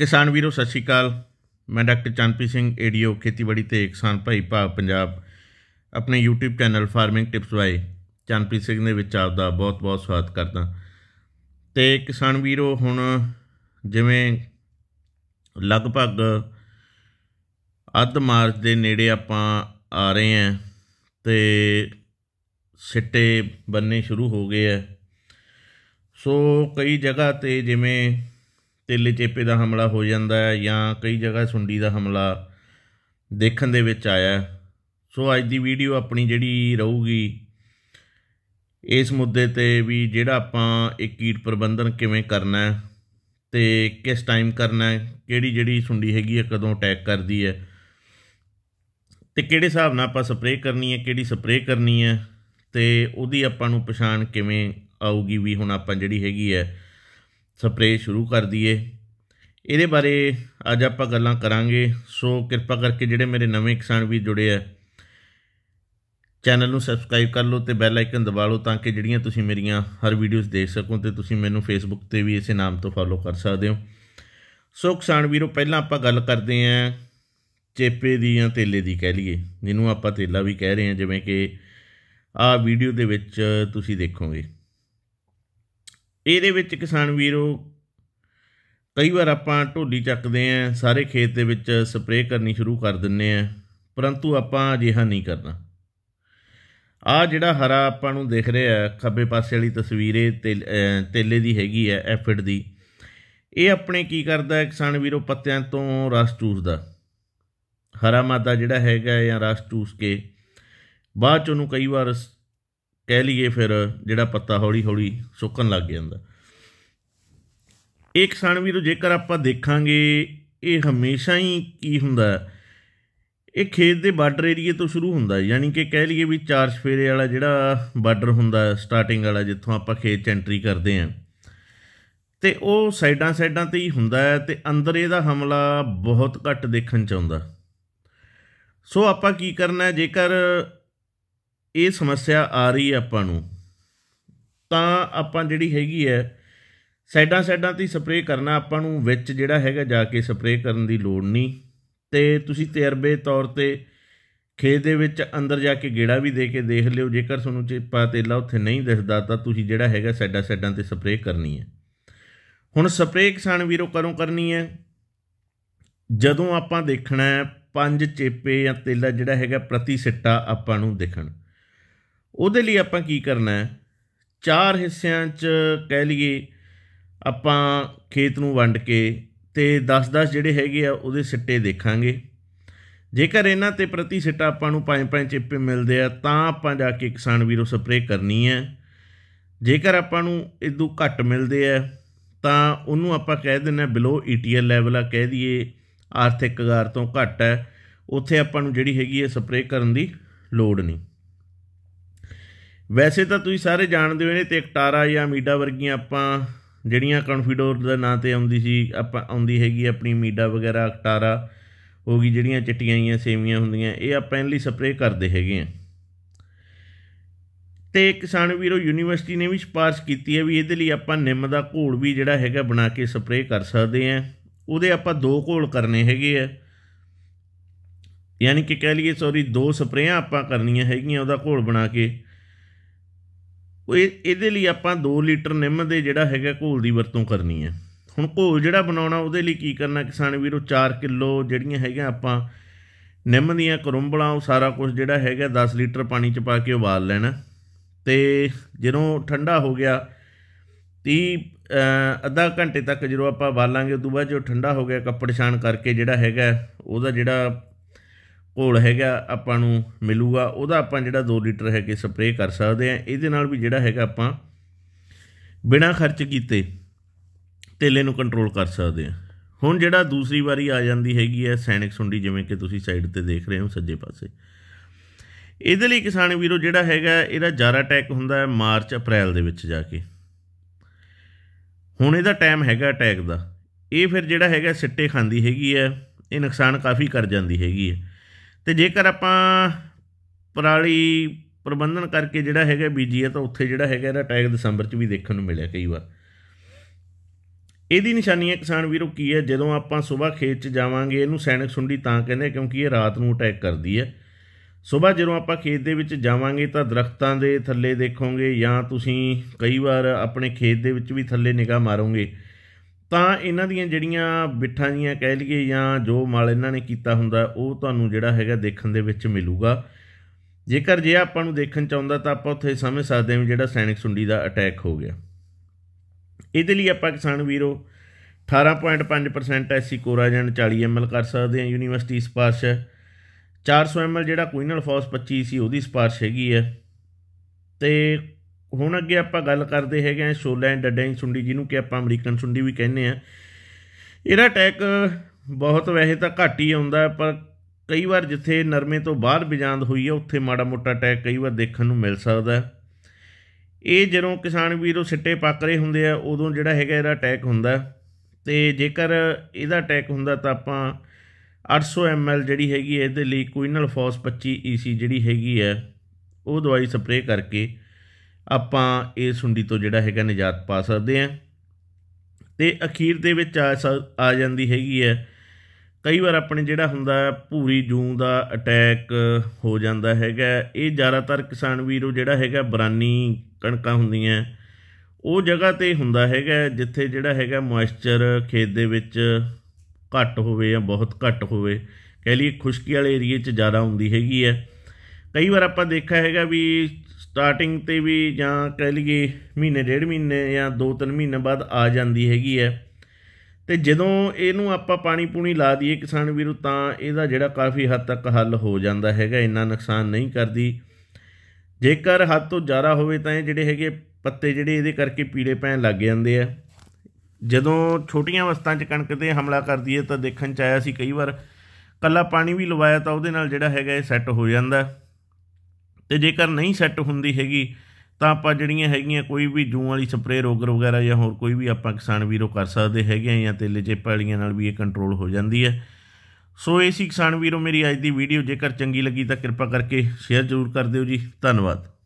ਕਿਸਾਨ ਵੀਰੋ ਸਤਿ ਸ਼੍ਰੀ ਅਕਾਲ ਮੈਂ ਡਾਕਟਰ ਚੰਦਪ੍ਰੀਤ ਸਿੰਘ ਏਡੀਓ ਖੇਤੀਬਾੜੀ ਤੇ ਕਿਸਾਨ ਭਾਈ ਭਾਵ ਪੰਜਾਬ ਆਪਣੇ YouTube channel farming tips by Chandpreet Singh ਦੇ ਵਿੱਚ ਆਪ ਦਾ ਬਹੁਤ-ਬਹੁਤ ਸਵਾਗਤ ਕਰਦਾ ਤੇ ਕਿਸਾਨ ਵੀਰੋ ਹੁਣ ਜਿਵੇਂ ਲਗਭਗ ਅੱਧ ਮਾਰਚ ਦੇ ਨੇੜੇ ਆਪਾਂ ਆ ਰਹੇ ਆਂ ਤੇ ਸਿੱਟੇ ਬੰਨੇ ਸ਼ੁਰੂ ਹੋ ਗਏ ਆ ਸੋ ਕਈ ਜਗ੍ਹਾ ਤੇ ਜਿਵੇਂ ਤੇਲੇ ਚੇਪੇ ਦਾ ਹਮਲਾ ਹੋ ਜਾਂਦਾ ਹੈ ਜਾਂ ਕਈ ਜਗ੍ਹਾ ਸੁੰਡੀ ਦਾ ਹਮਲਾ ਦੇਖਣ ਦੇ ਵਿੱਚ ਆਇਆ ਸੋ ਅੱਜ ਦੀ ਵੀਡੀਓ ਆਪਣੀ ਜਿਹੜੀ ਰਹੂਗੀ ਇਸ ਮੁੱਦੇ ਤੇ ਵੀ ਜਿਹੜਾ ਆਪਾਂ ਇੱਕ ਕੀਟ ਪ੍ਰਬੰਧਨ ਕਿਵੇਂ ਕਰਨਾ ਹੈ ਤੇ ਕਿਸ ਟਾਈਮ ਕਰਨਾ ਹੈ ਕਿਹੜੀ ਜਿਹੜੀ ਸੁੰਡੀ ਹੈਗੀ ਹੈ ਕਦੋਂ ਅਟੈਕ ਕਰਦੀ ਹੈ ਤੇ ਕਿਹੜੇ ਹਿਸਾਬ ਨਾਲ ਆਪਾਂ ਸਪਰੇਅ ਕਰਨੀ ਹੈ ਕਿਹੜੀ ਸਪਰੇਅ ਕਰਨੀ ਹੈ ਤੇ ਉਹਦੀ ਆਪਾਂ ਨੂੰ ਪਛਾਣ ਕਿਵੇਂ ਆਊਗੀ ਵੀ ਹੁਣ ਆਪਾਂ ਜਿਹੜੀ ਹੈਗੀ ਹੈ ਸਪਰੇ ਸ਼ੁਰੂ ਕਰ ਦਈਏ ਇਹਦੇ ਬਾਰੇ ਅੱਜ ਆਪਾਂ ਗੱਲਾਂ ਕਰਾਂਗੇ ਸੋ ਕਿਰਪਾ ਕਰਕੇ ਜਿਹੜੇ ਮੇਰੇ ਨਵੇਂ ਕਿਸਾਨ ਵੀ ਜੁੜੇ ਆ ਚੈਨਲ ਨੂੰ ਸਬਸਕ੍ਰਾਈਬ ਕਰ ਲਓ ਤੇ ਬੈਲ ਆਈਕਨ ਦਬਾ ਲਓ ਤਾਂ ਕਿ ਜਿਹੜੀਆਂ ਤੁਸੀਂ ਮੇਰੀਆਂ ਹਰ ਵੀਡੀਓਜ਼ ਦੇਖ ਸਕੋ ਤੇ ਤੁਸੀਂ ਮੈਨੂੰ ਫੇਸਬੁੱਕ ਤੇ ਵੀ ਇਸੇ ਨਾਮ ਤੋਂ ਫੋਲੋ ਕਰ ਸਕਦੇ ਹੋ ਸੋ ਕਿਸਾਨ ਵੀਰੋ ਪਹਿਲਾਂ ਆਪਾਂ ਗੱਲ ਕਰਦੇ ਆਂ ਚੇਪੇ ਦੀ ਜਾਂ ਤੇਲੇ ਦੀ ਕਹਿ ਲਈਏ ਜਿਹਨੂੰ ਆਪਾਂ ਤੇਲਾ ਵੀ ਕਹਿ ਰਹੇ ਆਂ ਜਿਵੇਂ ਕਿ ਆਹ ਵੀਡੀਓ ਦੇ ਵਿੱਚ ਤੁਸੀਂ ਦੇਖੋਗੇ ਇਹਦੇ ਵਿੱਚ ਕਿਸਾਨ ਵੀਰੋ ਕਈ ਵਾਰ ਆਪਾਂ ਢੋਲੀ ਚੱਕਦੇ ਆਂ ਸਾਰੇ ਖੇਤ ਦੇ ਵਿੱਚ ਸਪਰੇਅ ਕਰਨੀ ਸ਼ੁਰੂ ਕਰ ਦਿੰਨੇ ਆਂ ਪਰੰਤੂ ਆਪਾਂ ਅਜਿਹਾ ਨਹੀਂ ਕਰਨਾ ਆ ਜਿਹੜਾ ਹਰਾ ਆਪਾਂ ਨੂੰ ਦਿਖ ਰਿਹਾ ਖੱਬੇ ਪਾਸੇ ਵਾਲੀ ਤਸਵੀਰ ਇਹ ਤੇਲੇ ਦੀ ਹੈਗੀ ਹੈ ਐਫਿਡ ਦੀ ਇਹ ਆਪਣੇ ਕੀ ਕਰਦਾ ਹੈ ਕਿਸਾਨ ਵੀਰੋ ਪੱਤਿਆਂ ਤੋਂ ਰਸ ਚੂਸਦਾ ਹਰਾ ਮਾਦਾ ਜਿਹੜਾ ਹੈਗਾ ਜਾਂ ਰਸ ਚੂਸ ਕੇ ਬਾਅਦ ਚ ਉਹਨੂੰ ਕਈ ਵਾਰ ਕਹਿ ਲਈਏ ਫਿਰ ਜਿਹੜਾ ਪੱਤਾ ਹੌਲੀ ਹੌਲੀ ਸੁੱਕਣ ਲੱਗ ਜਾਂਦਾ ਇਹ ਕਿਸਾਨ ਤੋਂ ਜੇਕਰ ਆਪਾਂ ਦੇਖਾਂਗੇ ਇਹ ਹਮੇਸ਼ਾ ਹੀ ਕੀ ਹੁੰਦਾ ਇਹ ਖੇਤ ਦੇ ਬਾਰਡਰ ਏਰੀਏ ਤੋਂ ਸ਼ੁਰੂ ਹੁੰਦਾ ਯਾਨੀ ਕਿ ਕਹਿ ਲਈਏ ਵੀ ਚਾਰ ਸਫੇਰੇ ਵਾਲਾ ਜਿਹੜਾ ਬਾਰਡਰ ਹੁੰਦਾ ਸਟਾਰਟਿੰਗ ਵਾਲਾ ਜਿੱਥੋਂ ਆਪਾਂ ਖੇਤ ਚ ਐਂਟਰੀ ਕਰਦੇ ਆਂ ਤੇ ਉਹ ਸਾਈਡਾਂ ਸਾਈਡਾਂ ਤੇ ਹੀ ਹੁੰਦਾ ਹੈ ਤੇ ਅੰਦਰ ਇਹਦਾ ਹਮਲਾ ਬਹੁਤ ਘੱਟ ਦੇਖਣ ਚ ਆਉਂਦਾ ਸੋ ਆਪਾਂ ਕੀ ਕਰਨਾ ਹੈ ਜੇਕਰ ਇਹ ਸਮੱਸਿਆ ਆ ਰਹੀ ਹੈ ਆਪਾਂ ਨੂੰ ਤਾਂ ਆਪਾਂ ਜਿਹੜੀ ਹੈਗੀ ਹੈ ਸਾਈਡਾਂ ਸਾਈਡਾਂ ਤੇ ਸਪਰੇਅ ਕਰਨਾ ਆਪਾਂ ਨੂੰ ਵਿੱਚ ਜਿਹੜਾ ਹੈਗਾ ਜਾ ਕੇ ਸਪਰੇਅ ਕਰਨ ਦੀ ਲੋੜ ਨਹੀਂ ਤੇ ਤੁਸੀਂ ਤਜਰਬੇ ਤੌਰ ਤੇ ਖੇਤ ਦੇ ਵਿੱਚ ਅੰਦਰ ਜਾ ਕੇ ਗੇੜਾ ਵੀ ਦੇ ਕੇ ਦੇਖ ਲਿਓ ਜੇਕਰ ਤੁਹਾਨੂੰ ਚਿੱਪਾ ਤੇਲਾ ਉੱਥੇ ਨਹੀਂ ਦਿਸਦਾ ਤਾਂ ਤੁਸੀਂ ਜਿਹੜਾ ਹੈਗਾ ਸਾਈਡਾਂ ਸਾਈਡਾਂ ਤੇ ਸਪਰੇਅ ਕਰਨੀ ਹੈ ਹੁਣ ਸਪਰੇਅ ਕਿਸਾਨ ਵੀਰੋ ਕਰੋਂ ਕਰਨੀ ਹੈ ਜਦੋਂ ਆਪਾਂ ਦੇਖਣਾ ਹੈ ਪੰਜ ਚੇਪੇ ਜਾਂ ਤੇਲਾ ਜਿਹੜਾ ਹੈਗਾ ਪ੍ਰਤੀ ਸਿੱਟਾ ਆਪਾਂ ਨੂੰ ਦਿਖਣ ਉਹਦੇ ਲਈ ਆਪਾਂ ਕੀ ਕਰਨਾ ਹੈ ਚਾਰ ਹਿੱਸਿਆਂ 'ਚ ਕਹਿ ਲਈਏ ਆਪਾਂ ਖੇਤ ਨੂੰ ਵੰਡ ਕੇ ਤੇ 10-10 ਜਿਹੜੇ ਹੈਗੇ ਆ ਉਹਦੇ ਸਿੱਟੇ ਦੇਖਾਂਗੇ ਜੇਕਰ ਇਹਨਾਂ ਤੇ ਪ੍ਰਤੀ ਸਿੱਟਾ ਆਪਾਂ ਨੂੰ ਪੰਜ-ਪੰਜ ਚਿੱਪੇ ਮਿਲਦੇ ਆ ਤਾਂ ਆਪਾਂ ਜਾ ਕੇ ਕਿਸਾਨ ਵੀਰੋ ਸਪਰੇਅ ਕਰਨੀ ਹੈ ਜੇਕਰ ਆਪਾਂ ਨੂੰ ਇਦੋਂ ਘੱਟ ਮਿਲਦੇ ਆ ਤਾਂ ਉਹਨੂੰ ਆਪਾਂ ਕਹਿ ਦਿੰਨੇ ਬਿਲੋ ਈਟੀਐਲ ਲੈਵਲ ਆ ਕਹਿ ਦਈਏ ਆਰਥਿਕ ਗਾਰ ਤੋਂ ਘੱਟ ਹੈ ਉੱਥੇ ਆਪਾਂ ਨੂੰ ਜਿਹੜੀ ਹੈਗੀ ਹੈ ਸਪਰੇਅ ਕਰਨ ਦੀ ਲੋੜ ਨਹੀਂ ਵੈਸੇ ਤਾਂ ਤੁਸੀਂ ਸਾਰੇ ਜਾਣਦੇ ਹੋ ਇਹਨੇ ਤੇ ਇਕਟਾਰਾ ਜਾਂ ਮੀਡਾ ਵਰਗੀਆਂ ਆਪਾਂ ਜਿਹੜੀਆਂ ਕਨਫੀਡੋਰ ਦੇ ਨਾਂ ਤੇ ਆਉਂਦੀ ਸੀ ਆਪਾਂ ਆਉਂਦੀ ਹੈਗੀ ਆਪਣੀ ਮੀਡਾ ਵਗੈਰਾ ਇਕਟਾਰਾ ਹੋ ਗਈ ਜਿਹੜੀਆਂ ਚਟੀਆਂ ਆਈਆਂ ਸੇਵੀਆਂ ਹੁੰਦੀਆਂ ਇਹ ਆਪਾਂ ਇਹਨਾਂ ਲਈ ਸਪਰੇਅ ਕਰਦੇ ਹੈਗੇ ਆ ਤੇ ਕਿਸਾਨ ਵੀਰੋ ਯੂਨੀਵਰਸਿਟੀ ਨੇ ਵੀ ਸਿਫਾਰਿਸ਼ ਕੀਤੀ ਹੈ ਵੀ ਇਹਦੇ ਲਈ ਆਪਾਂ ਨਿੰਮ ਦਾ ਘੋਲ ਵੀ ਜਿਹੜਾ ਹੈਗਾ ਬਣਾ ਕੇ ਸਪਰੇਅ ਕਰ ਸਕਦੇ ਆ ਉਹਦੇ ਆਪਾਂ ਦੋ ਘੋਲ ਕਰਨੇ ਹੈਗੇ ਆ ਯਾਨੀ ਕਿ ਕਹਿ ਲਈਏ ਸੌਰੀ ਦੋ ਸਪਰੇਆਂ ਆਪਾਂ ਕਰਨੀਆਂ ਹੈਗੀਆਂ ਉਹਦਾ ਘੋਲ ਬਣਾ ਕੇ ਉਹ ਇਹਦੇ ਲਈ ਆਪਾਂ 2 ਲੀਟਰ ਨਿੰਮ ਦੇ ਜਿਹੜਾ ਹੈਗਾ ਘੋਲ ਦੀ ਵਰਤੋਂ ਕਰਨੀ ਹੈ ਹੁਣ ਘੋਲ ਜਿਹੜਾ ਬਣਾਉਣਾ ਉਹਦੇ ਲਈ ਕੀ ਕਰਨਾ ਕਿਸਾਨ ਵੀਰੋ 4 ਕਿਲੋ ਜਿਹੜੀਆਂ ਹੈਗੀਆਂ ਆਪਾਂ ਨਿੰਮ ਦੀਆਂ ਕਰੰਬਲਾਂ ਉਹ ਸਾਰਾ ਕੁਝ ਜਿਹੜਾ ਹੈਗਾ 10 ਲੀਟਰ ਪਾਣੀ ਚ ਪਾ ਕੇ ਉਬਾਲ ਲੈਣਾ ਤੇ ਜਦੋਂ ਠੰਡਾ ਹੋ ਗਿਆ 30 ਅੱਧਾ ਘੰਟੇ ਤੱਕ ਜਦੋਂ ਆਪਾਂ ਉਬਾਲਾਂਗੇ ਤੋਂ ਬਾਅਦ ਜੋ ਠੰਡਾ ਹੋ ਗਿਆ ਕੱਪੜੇ ਛਾਣ ਕਰਕੇ ਜਿਹੜਾ ਹੈਗਾ ਉਹਦਾ ਜਿਹੜਾ ਘੋਲ ਹੈਗਾ ਆਪਾਂ ਨੂੰ ਮਿਲੂਗਾ ਉਹਦਾ ਆਪਾਂ ਜਿਹੜਾ 2 ਲੀਟਰ ਹੈਗੇ ਸਪਰੇਅ ਕਰ ਸਕਦੇ ਆ ਇਹਦੇ ਨਾਲ ਵੀ ਜਿਹੜਾ ਹੈਗਾ ਆਪਾਂ ਬਿਨਾਂ ਖਰਚ ਕੀਤੇ ਤੇਲੇ ਨੂੰ ਕੰਟਰੋਲ ਕਰ ਸਕਦੇ ਆ ਹੁਣ ਜਿਹੜਾ ਦੂਸਰੀ ਵਾਰੀ ਆ ਜਾਂਦੀ ਹੈਗੀ ਹੈ ਸੈਨਿਕ ਸੁੰਡੀ ਜਿਵੇਂ ਕਿ ਤੁਸੀਂ ਸਾਈਡ ਤੇ ਦੇਖ ਰਹੇ ਹੋ ਸੱਜੇ ਪਾਸੇ ਇਹਦੇ ਲਈ ਕਿਸਾਨ ਵੀਰੋ ਜਿਹੜਾ ਹੈਗਾ ਇਹਦਾ ਜਾਰਾ ਅਟੈਕ ਹੁੰਦਾ ਹੈ ਮਾਰਚ ਅਪ੍ਰੈਲ ਦੇ ਵਿੱਚ ਜਾ ਕੇ ਹੁਣ ਇਹਦਾ ਟਾਈਮ ਹੈਗਾ ਅਟੈਕ ਦਾ ਇਹ ਫਿਰ ਜਿਹੜਾ ਹੈਗਾ ਸਿੱਟੇ ਖਾਂਦੀ ਹੈਗੀ ਹੈ ਇਹ ਨੁਕਸਾਨ ਕਾਫੀ ਕਰ ਜਾਂਦੀ ਹੈਗੀ ਹੈ ਤੇ ਜੇਕਰ ਆਪਾਂ ਪਰਾਲੀ ਪ੍ਰਬੰਧਨ ਕਰਕੇ ਜਿਹੜਾ ਹੈਗਾ ਬੀਜੀ ਹੈ ਤਾਂ ਉੱਥੇ ਜਿਹੜਾ ਹੈਗਾ ਇਹਦਾ ਟੈਗ ਦਸੰਬਰ 'ਚ ਵੀ ਦੇਖਣ ਨੂੰ ਮਿਲਿਆ ਕਈ ਵਾਰ ਇਹਦੀ ਨਿਸ਼ਾਨੀ ਹੈ ਕਿਸਾਨ ਵੀਰੋ ਕੀ ਹੈ ਜਦੋਂ ਆਪਾਂ ਸਵੇਰ ਖੇਤ 'ਚ ਜਾਵਾਂਗੇ ਇਹਨੂੰ ਸੈਨਿਕ ਸੁੰਡੀ ਤਾਂ ਕਹਿੰਦੇ ਕਿਉਂਕਿ ਇਹ ਰਾਤ ਨੂੰ ਅਟੈਕ ਕਰਦੀ ਹੈ ਸਵੇਰ ਜਦੋਂ ਆਪਾਂ ਖੇਤ ਦੇ ਵਿੱਚ ਜਾਵਾਂਗੇ ਤਾਂ ਦਰਖਤਾਂ ਦੇ ਥੱਲੇ ਦੇਖੋਗੇ ਜਾਂ ਤੁਸੀਂ ਕਈ ਵਾਰ ਆਪਣੇ ਖੇਤ ਦੇ ਵਿੱਚ ਵੀ ਥੱਲੇ ਨਿਗਾਹ ਮਾਰੋਗੇ ਤਾਂ ਇਹਨਾਂ ਦੀਆਂ ਜਿਹੜੀਆਂ ਬਿੱਠਾਂ ਜੀਆਂ ਕਹਿ ਲਈਏ ਜਾਂ ਜੋ ਮਾਲ ਇਹਨਾਂ ਨੇ ਕੀਤਾ ਹੁੰਦਾ ਉਹ ਤੁਹਾਨੂੰ ਜਿਹੜਾ ਹੈਗਾ ਦੇਖਣ ਦੇ ਵਿੱਚ ਮਿਲੂਗਾ ਜੇਕਰ ਜੇ ਆਪਾਂ ਨੂੰ ਦੇਖਣ ਚਾਹੁੰਦਾ ਤਾਂ ਆਪਾਂ ਉੱਥੇ ਸਮਝ ਸਕਦੇ ਹਾਂ ਜਿਹੜਾ ਸੈਨਿਕ ਸੁੰਡੀ ਦਾ ਅਟੈਕ ਹੋ ਗਿਆ ਇਹਦੇ ਲਈ ਆਪਾਂ ਕਿਸਾਨ ਵੀਰੋ 18.5% ਐਸੀ ਕੋਰਾਜਨ 40 ਐਮਐਲ ਕਰ ਸਕਦੇ ਹਾਂ ਯੂਨੀਵਰਸਿਟੀ ਸਪਾਰਸ਼ ਹੈ 400 ਐਮਐਲ ਜਿਹੜਾ ਕੁਇਨਲ ਫੌਸ 25 ਸੀ ਉਹਦੀ ਸਪਾਰਸ਼ ਹੈਗੀ ਹੈ ਤੇ ਹੁਣ ਅੱਗੇ ਆਪਾਂ ਗੱਲ ਕਰਦੇ ਹੈਗੇ ਆ ਸ਼ੋਲਾ ਡੱਡੈਂ ਸੁੰਡੀ ਜਿਹਨੂੰ ਕਿ ਆਪਾਂ ਅਮਰੀਕਨ ਸੁੰਡੀ ਵੀ ਕਹਿੰਦੇ ਆ ਇਹਦਾ ਅਟੈਕ ਬਹੁਤ ਵੈਸੇ ਤਾਂ ਘੱਟ ਹੀ ਆਉਂਦਾ ਪਰ ਕਈ ਵਾਰ ਜਿੱਥੇ ਨਰਮੇ ਤੋਂ ਬਾਹਰ ਬਿਜਾਂਦ ਹੋਈ ਹੈ ਉੱਥੇ ਮਾੜਾ ਮੋਟਾ ਅਟੈਕ ਕਈ ਵਾਰ ਦੇਖਣ ਨੂੰ ਮਿਲ ਸਕਦਾ ਇਹ ਜਦੋਂ ਕਿਸਾਨ ਵੀਰੋ ਸਿੱਟੇ ਪੱਕ ਰਹੇ ਹੁੰਦੇ ਆ ਉਦੋਂ ਜਿਹੜਾ ਹੈਗਾ ਇਹਦਾ ਅਟੈਕ ਹੁੰਦਾ ਤੇ ਜੇਕਰ ਇਹਦਾ ਅਟੈਕ ਹੁੰਦਾ ਤਾਂ ਆਪਾਂ 800 ml ਜਿਹੜੀ ਹੈਗੀ ਇਹਦੇ ਲਈ ਕੁਇਨਲ ਫੋਸ 25 EC ਜਿਹੜੀ ਹੈਗੀ ਹੈ ਉਹ ਦਵਾਈ ਸਪਰੇਅ ਕਰਕੇ ਆਪਾਂ ਇਹ ਸੁੰਡੀ ਤੋਂ ਜਿਹੜਾ ਹੈਗਾ ਨਿਜਾਤ ਪਾ ਸਕਦੇ ਆ ਤੇ ਅਖੀਰ ਦੇ ਵਿੱਚ ਆ ਜਾਂਦੀ ਹੈਗੀ ਹੈ ਕਈ ਵਾਰ ਆਪਣੇ ਜਿਹੜਾ ਹੁੰਦਾ ਭੂਰੀ ਜੂੰ ਦਾ ਅਟੈਕ ਹੋ ਜਾਂਦਾ ਹੈਗਾ ਇਹ ਜ਼ਿਆਦਾਤਰ ਕਿਸਾਨ ਵੀਰੋ ਜਿਹੜਾ ਹੈਗਾ ਬਰਾਨੀ ਕਣਕਾਂ ਹੁੰਦੀਆਂ ਉਹ ਜਗ੍ਹਾ ਤੇ ਹੁੰਦਾ ਹੈਗਾ ਜਿੱਥੇ ਜਿਹੜਾ ਹੈਗਾ ਮੋਇਸਚਰ ਖੇਤ ਦੇ ਵਿੱਚ ਘੱਟ ਹੋਵੇ ਜਾਂ ਬਹੁਤ ਘੱਟ ਹੋਵੇ ਕਹਿ ਲਈਏ ਖੁਸ਼ਕੀ ਵਾਲੇ ਏਰੀਏ 'ਚ ਜ਼ਿਆਦਾ ਹੁੰਦੀ ਹੈਗੀ ਹੈ ਕਈ ਵਾਰ ਆਪਾਂ ਦੇਖਿਆ ਹੈਗਾ ਵੀ ਸਟਾਰਟਿੰਗ ਤੇ ਵੀ ਜਾਂ ਕਹਿ ਲਈਏ ਮਹੀਨੇ ਡੇਢ ਮਹੀਨੇ ਜਾਂ 2-3 ਮਹੀਨੇ ਬਾਅਦ ਆ ਜਾਂਦੀ ਹੈਗੀ ਹੈ ਤੇ ਜਦੋਂ ਇਹਨੂੰ ਆਪਾਂ ਪਾਣੀ ਪੂਣੀ ਲਾ ਦਈਏ ਕਿਸਾਨ ਵੀਰੋ ਤਾਂ ਇਹਦਾ ਜਿਹੜਾ ਕਾਫੀ ਹੱਦ ਤੱਕ ਹੱਲ ਹੋ ਜਾਂਦਾ ਹੈਗਾ ਇੰਨਾ ਨੁਕਸਾਨ ਨਹੀਂ ਕਰਦੀ ਜੇਕਰ ਹੱਦ ਤੋਂ ਜ਼ਿਆਦਾ ਹੋਵੇ ਤਾਂ ਇਹ ਜਿਹੜੇ ਹੈਗੇ ਪੱਤੇ ਜਿਹੜੇ ਇਹਦੇ ਕਰਕੇ ਪੀਲੇ ਪੈਣ ਲੱਗ ਜਾਂਦੇ ਆ ਜਦੋਂ ਛੋਟੀਆਂ ਵਸਤਾਂ 'ਚ ਕਣਕ ਤੇ ਹਮਲਾ ਕਰਦੀ ਹੈ ਤਾਂ ਦੇਖਣ 'ਚ ਆਇਆ ਸੀ ਕਈ ਵਾਰ ਕੱਲਾ ਪਾਣੀ ਵੀ ਲਵਾਇਆ ਤਾਂ ਉਹਦੇ ਨਾਲ ਜਿਹੜਾ ਹੈਗਾ ਇਹ ਸੈੱਟ ਹੋ ਜਾਂਦਾ ਤੇ ਜੇਕਰ ਨਹੀਂ ਸੈੱਟ ਹੁੰਦੀ ਹੈਗੀ ਤਾਂ ਆਪਾਂ ਜਿਹੜੀਆਂ ਹੈਗੀਆਂ ਕੋਈ ਵੀ ਜੂੰ ਵਾਲੀ ਸਪਰੇਅ ਰੋਗਰ ਵਗੈਰਾ ਜਾਂ ਹੋਰ ਕੋਈ ਵੀ ਆਪਾਂ ਕਿਸਾਨ ਵੀਰੋ ਕਰ ਸਕਦੇ ਹੈਗੇ ਆ ਜਾਂ ਤੇਲੇ ਚੇਪ ਵਾਲੀਆਂ ਨਾਲ ਵੀ ਇਹ ਕੰਟਰੋਲ ਹੋ ਜਾਂਦੀ ਹੈ ਸੋ ਇਹ ਸੀ ਕਿਸਾਨ ਵੀਰੋ ਮੇਰੀ ਅੱਜ ਦੀ ਵੀਡੀਓ ਜੇਕਰ ਚੰਗੀ ਲੱਗੀ ਤਾਂ ਕਿਰਪਾ ਕਰਕੇ ਸ਼ੇਅਰ ਜ਼ਰੂਰ ਕਰ ਦਿਓ ਜੀ ਧੰਨਵਾਦ